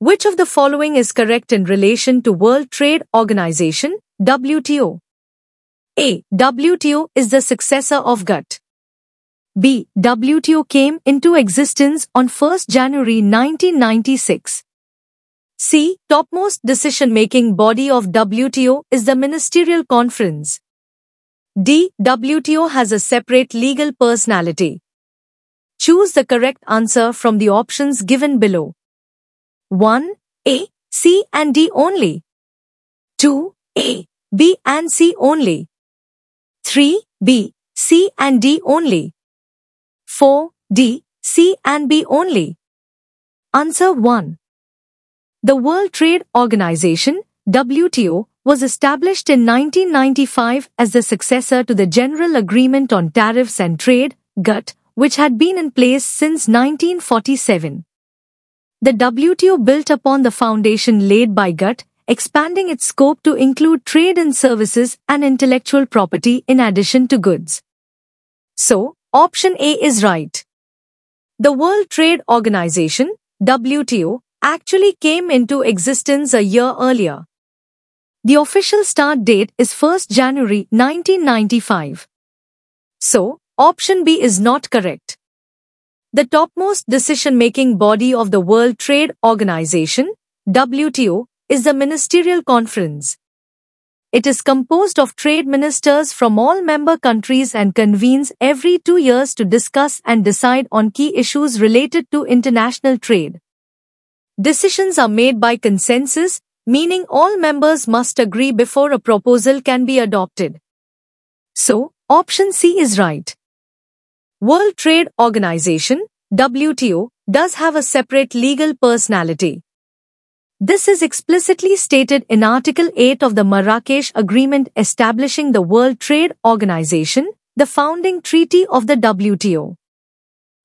Which of the following is correct in relation to World Trade Organization, WTO? A. WTO is the successor of GATT. B. WTO came into existence on 1st January 1996. C. Topmost decision-making body of WTO is the Ministerial Conference. D. WTO has a separate legal personality. Choose the correct answer from the options given below. 1. A, C and D only. 2. A, B and C only. 3. B, C and D only. 4. D, C and B only. Answer 1. The World Trade Organization, WTO, was established in 1995 as the successor to the General Agreement on Tariffs and Trade, GUT, which had been in place since 1947. The WTO built upon the foundation laid by GUTT, expanding its scope to include trade in services and intellectual property in addition to goods. So, option A is right. The World Trade Organization, WTO, actually came into existence a year earlier. The official start date is 1st January 1995. So, option B is not correct. The topmost decision-making body of the World Trade Organization, WTO, is the Ministerial Conference. It is composed of trade ministers from all member countries and convenes every two years to discuss and decide on key issues related to international trade. Decisions are made by consensus, meaning all members must agree before a proposal can be adopted. So, option C is right. World Trade Organization, WTO, does have a separate legal personality. This is explicitly stated in Article 8 of the Marrakesh Agreement establishing the World Trade Organization, the founding treaty of the WTO.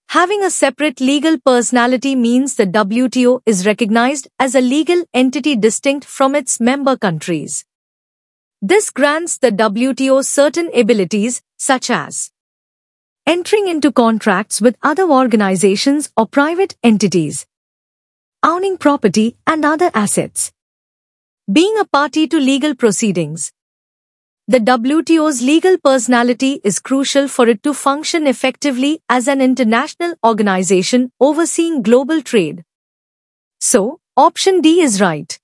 Having a separate legal personality means the WTO is recognized as a legal entity distinct from its member countries. This grants the WTO certain abilities, such as entering into contracts with other organizations or private entities, owning property and other assets, being a party to legal proceedings. The WTO's legal personality is crucial for it to function effectively as an international organization overseeing global trade. So, option D is right.